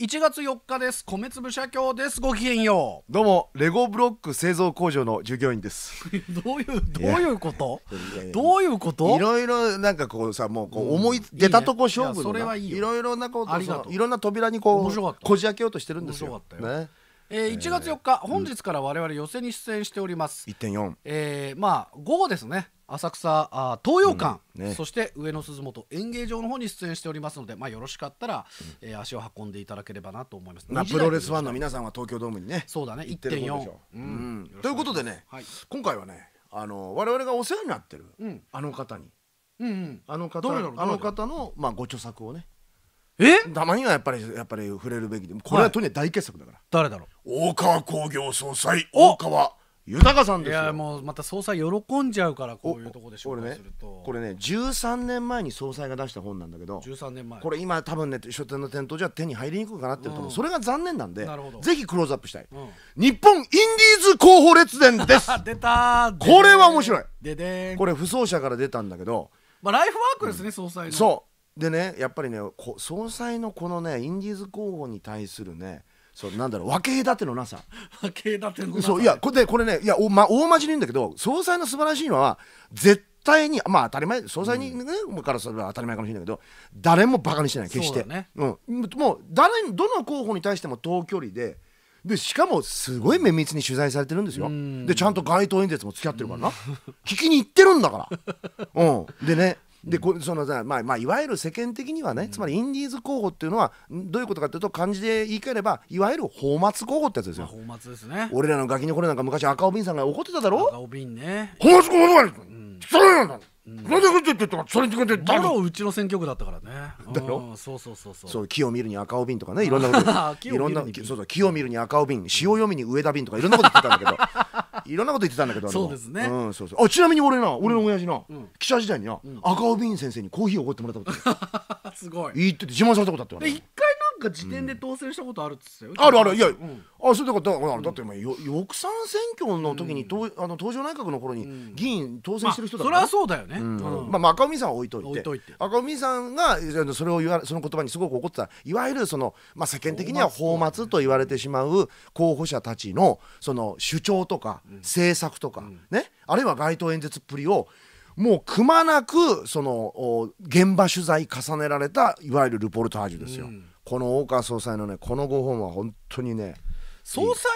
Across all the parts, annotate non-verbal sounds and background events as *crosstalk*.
1月4日です米粒社協ですごきげんようどうもレゴブロック製造工場の従業員です *laughs* どういうどういうことどういうこといろいろなんかこうさもうこう思い出たとこ勝負の、うんいいね、それはいいいろいろなこといろんな扉にこうこじ開けようとしてるんですよ面白かったよ、ねえー、1月4日、本日から我々寄せに出演しております1.4、えー、まあ午後ですね浅草あ東洋館、うんね、そして上野鈴本演芸場の方に出演しておりますので、まあ、よろしかったら、うん、えー、足を運んでいただければなと思います、まあ、プロレスファンの皆さんは東京ドームにねそうだね1.4、うん、ということでね、はい、今回はねあの我々がお世話になってる、あの方に、うんうん、あの方あの方の、まあ、ご著作をねえたまにはやっぱりやっぱり触れるべきでこれはとにかく大傑作だから、誰だろう大川工業総裁大川豊さんですよいやもうまた総裁喜んじゃうからこういうとこでしょねこれね13年前に総裁が出した本なんだけど13年前これ今多分ね書店の店頭じゃ手に入りにくいかなってうとうん、それが残念なんでぜひクローズアップしたい、うん、日本インディーズ候補列伝です *laughs* 出たこれは面白いででこれ不走者から出たんだけどまあライフワークですね、うん、総裁のそうでねやっぱりね総裁のこのねインディーズ候補に対するねそうなんだろう分け隔てのなさ分け隔てのなさそういやこれこれねいやお、ま、大真面目言うんだけど総裁の素晴らしいのは絶対にまあ当たり前総裁にね、うん、からすれば当たり前かもしれないけど誰もバカにしてない決して、ね、うん、もう誰どの候補に対しても遠距離ででしかもすごい綿密に取材されてるんですよ、うん、でちゃんと街頭演説も付き合ってるからな、うん、聞きに行ってるんだから、うん、でねでこそのまあまあ、いわゆる世間的にはね、つまりインディーズ候補っていうのはどういうことかというと漢字で言い換えればいわゆる泡沫候補ってやつですよ。泡沫ですね俺らのガキの頃なんか昔赤尾敏さんが怒ってただろ赤尾敏ね。泡沫候補だよ、うん、それなんだなんでって言ったらそれっってだうちの選挙区だったからねだろそうそうそうそうそう木を見るに赤尾瓶とかねいろんなこと *laughs* いろんなそうそう木を見るに赤尾瓶塩読みに上田瓶とかいろんなこと言ってたんだけど *laughs* いろんなこと言ってたんだけどそうですね、うん、そうそうあちなみに俺な俺の親父な、記者時代にな、赤尾敏先生にコーヒーを奢ってもらったこと *laughs* すごい言ってて自慢されたことあって言か時点で当選したことあるっつってあるあるいや、あそういうことだからだって今、よ翼賛選挙の時に、とあの東条内閣の頃に議員当選してる人だから、それはそうだよね、まあ、赤尾さんは置いといて赤尾さんがそれを言わその言葉にすごく怒ってたいわゆるその、まあ、世間的には泡沫と言われてしまう候補者たちのその主張とか政策とか、ねあるいは街頭演説っぷりをもうくまなくその現場取材重ねられたいわゆるルポルタージュですよ。うんこの大川総裁のねこのご本は本当にね総裁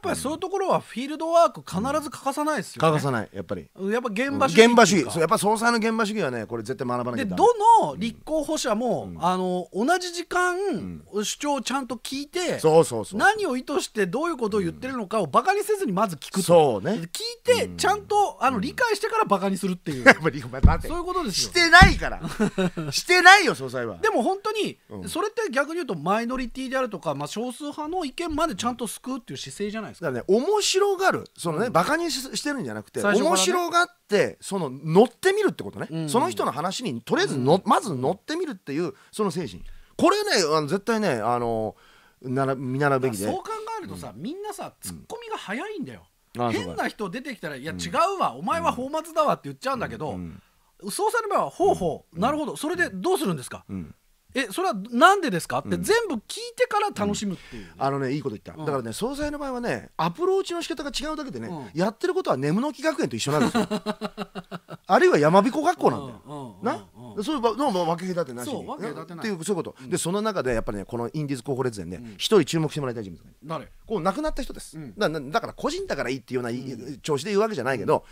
っぱりそういうところはフィールドワーク必ず欠かさないですよ、ね、欠かさないやっぱりやっぱ現場主義現場主義やっぱ総裁の現場主義はねこれ絶対学ばなきゃでどの立候補者も、あの同じ時間、主張をちゃんと聞いてそうそうそう何を意図してどういうことを言ってるのかをバカにせずにまず聞くそうね聞いて、ちゃんとあのう理解してからバカにするっていう、*laughs* そういうことですよしてないから *laughs* してないよ総裁はでも本当に、それって逆に言うとマイノリティであるとか、まあ、少数派の意見までちゃんと救うっていう姿勢じゃないですかだからね面白がるそのね、うん、バカにしてるんじゃなくて、ね、面白がってその乗ってみるってことね、うんうん、その人の話にとりあえずの、うん、まず乗ってみるっていうその精神これねあの絶対ねあのなら見習うべきでそう考えるとさ、うん、みんなさツッコミが早いんだよ、変な人出てきたら「いや違うわ、お前は泡沫だわ」って言っちゃうんだけど、そうさればほうほう、なるほどそれでどうするんですか、うんえそれはなんでですかって、全部聞いてから楽しむっていう、あのねいいこと言った、だからね総裁の場合はねアプローチの仕方が違うだけでね、やってることは眠の木学園と一緒なんですよ *laughs* あるいは山彦学校なんだよ、な、そういうのも分け隔てなしにっていうそういうこと、でその中でやっぱりねこのインディーズ候補列伝ね一、人注目してもらいたい人物誰こう亡くなった人です、だから個人だからいいっていうような、調子で言うわけじゃないけど、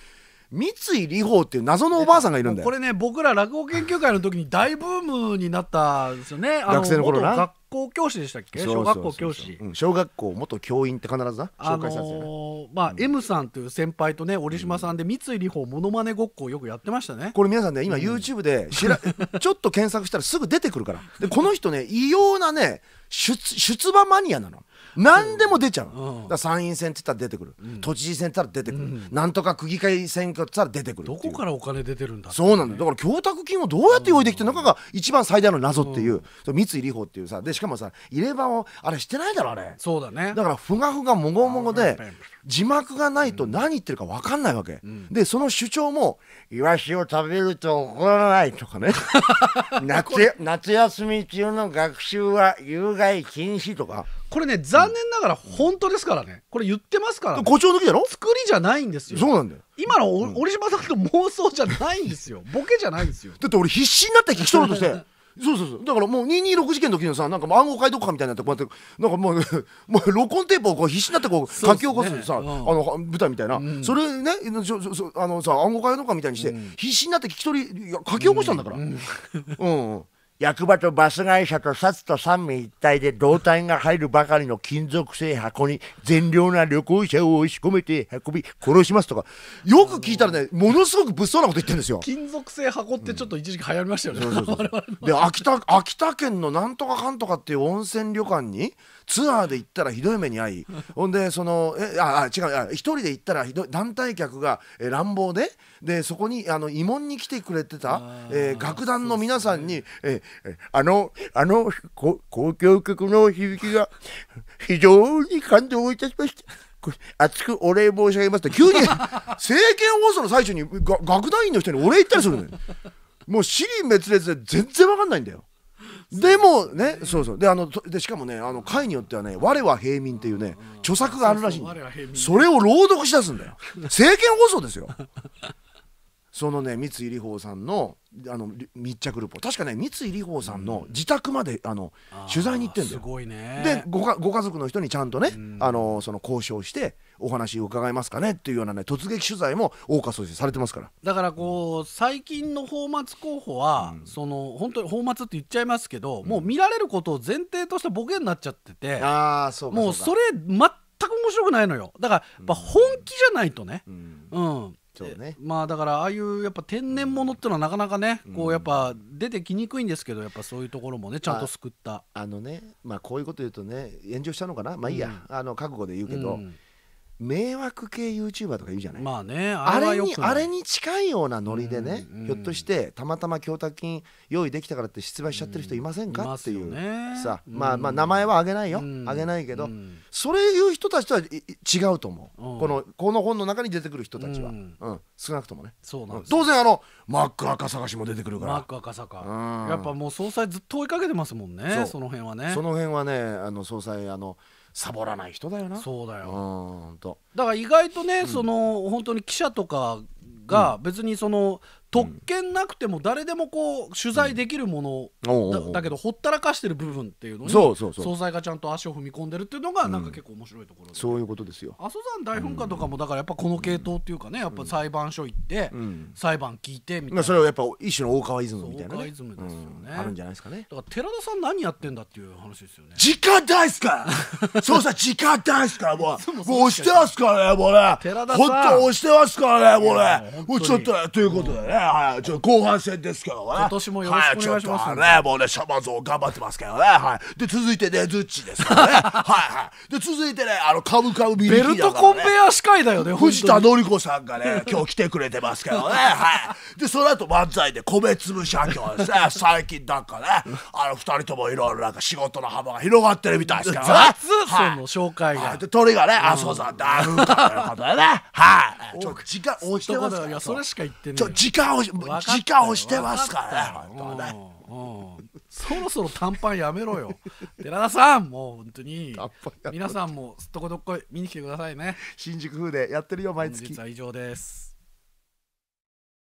三井理法っていう謎のおばあさんがいるんだよこれね僕ら落語研究会の時に大ブームになったんですよね学生の頃な学校教師でしたっけ小学校教師、うん、小学校元教員って必ずな紹介させて、ねあのー、まあ、うん、M さんという先輩とね折島さんで三井理法ものまねごっこをよくやってましたねこれ皆さんね今 YouTube でら、うん、*laughs* ちょっと検索したらすぐ出てくるからでこの人ね異様なね出出馬マニアなの何でも出ちゃう、うん、だ参院選って言ったら出てくる、うん、都知事選って言ったら出てくる、うん、なんとか区議会選挙って言ったら出てくるどこからお金出てるんだ、ね、そうなんだだから供託金をどうやって用意できてるのかが一番最大の謎っていう、うん、三井理法っていうさでしかもさ入れ歯をあれしてないだろあれそうだねだからふがふがもごもごで字幕がないと何言ってるか分かんないわけ、でその主張も「イワシを食べると怒らない」とかね *laughs* 夏夏休み中の学習は有害禁止とかこれね残念ながら本当ですからねこれ言ってますから、ね、誇張抜きだろ作りじゃないんですよそうなんだよ今の、うん、折島さんの妄想じゃないんですよボケじゃないんですよだって俺必死になって聞き取ろうとして *laughs* そうそうそうだからもう226事件の時のさなんか暗号解読かみたいになってこうやってなんかもう *laughs* もう録音テープをこう必死になってこう書き起こすさ、ねうん、あの舞台みたいな、うん、それねあのさ暗号解読かみたいにして、必死になって聞き取り書き起こしたんだからうん、うん役場とバス会社と札と三名一体で胴体が入るばかりの金属製箱に善良な旅行者を押し込めて運び殺しますとかよく聞いたらねものすごく物騒なこと言ってるんですよ金属製箱ってちょっと一時期流行りましたよね、*laughs* で秋田秋田県のなんとかかんとかっていう温泉旅館にツアーで行ったらひどい目に遭い *laughs* ほんでそのえああ違う一人で行ったらひどい団体客がえ乱暴ででそこにあの慰問に来てくれてた、えー、楽団の皆さんに、ね、えあの、あの、公共曲の響きが非常に感動いたしました。熱くお礼申し上げますと急に *laughs* 政見放送の最初にが団員の人にお礼言ったりするのよもう死に滅裂で全然わかんないんだよでもね、そうそう、で、あの、で、しかもね、あの会によってはね、我は平民っていうね、著作があるらしいそれを朗読し出すんだよ。政見放送ですよ。そのね三井里帆さんのあの密着ルポ確かね三井里帆さんの自宅まであの取材に行ってんだよすごいねでごかご家族の人にちゃんとね、うん、あのその交渉してお話伺えますかねっていうようなね突撃取材も大川総司されてますからだからこう最近の泡沫候補は、うん、その本当に泡沫って言っちゃいますけど、うん、もう見られることを前提としてボケになっちゃっててああそうもうそれ全く面白くないのよだから、やっぱ本気じゃないとね、うん、うん、そうね、まあだからああいうやっぱ天然物っていうのはなかなかね、うん、こうやっぱ出てきにくいんですけどやっぱそういうところもねちゃんと救った、あ、あのねまあこういうこと言うとね炎上したのかなまあいいや、うん、あの覚悟で言うけど、うん迷惑系 YouTuber とか言うじゃない、まあね、あれにあれに近いようなノリでね、うんうん、ひょっとしてたまたま供託金用意できたからって出馬しちゃってる人いませんか、うん、っていうさ、うまあまあ名前はあげないよ、うん、挙げないけど、それ言う人たちとは違うと思う、このこの本の中に出てくる人たちは、うん少なくともねそうなん当然あのマック赤坂氏も出てくるからマック赤坂、やっぱもう総裁ずっと追いかけてますもんねそその辺はねその辺はねあの総裁あのサボらない人だよなそうだよ本当だから意外とね、うん、その本当に記者とかが別にその特権なくても誰でもこう取材できるものだけどほったらかしてる部分っていうのに総裁がちゃんと足を踏み込んでるっていうのがなんか結構面白いところでそういうことですよ阿蘇山大噴火とかもだからやっぱこの系統っていうかねやっぱ裁判所行って裁判聞いてみたいなそれはやっぱ一種の大川イズムみたいな大川イズムですよねあるんじゃないですかねだから寺田さん何やってんだっていう話ですよね時間大すか *laughs* うさ時間大すかもうもう押してますからねもうね寺田さん本当押してますからねもうねもうちょっとということでねはい、ちょ後半戦ですけどね。今年もよろしくお願いします、ね、はい、ね、もうね、シャマゾン頑張ってますけどね。はい。で、続いてね、ズッチですからね。*laughs* はいはい。で、続いてね、あの、カブカブビリビね、ベルトコンベア司会だよね、藤田紀子さんがね、*laughs* 今日来てくれてますけどね。はい。で、その後漫才で米粒社協ですね。*laughs* 最近なんかね、あの、二人ともいろいろなんか仕事の幅が広がってるみたいですけどね。雑、はい、の紹介が。はい、で、鳥がね、あ、そさん、だるかということでね。はい。ちょ、時間、落ちてますから。いや、それしか言ってない。ちょ、時間時間をしてますからね。そろそろ短パンやめろよ *laughs* 寺田さんもう本当に皆さんもすっとこどっこい見に来てくださいね新宿風でやってるよ毎月本日は以上です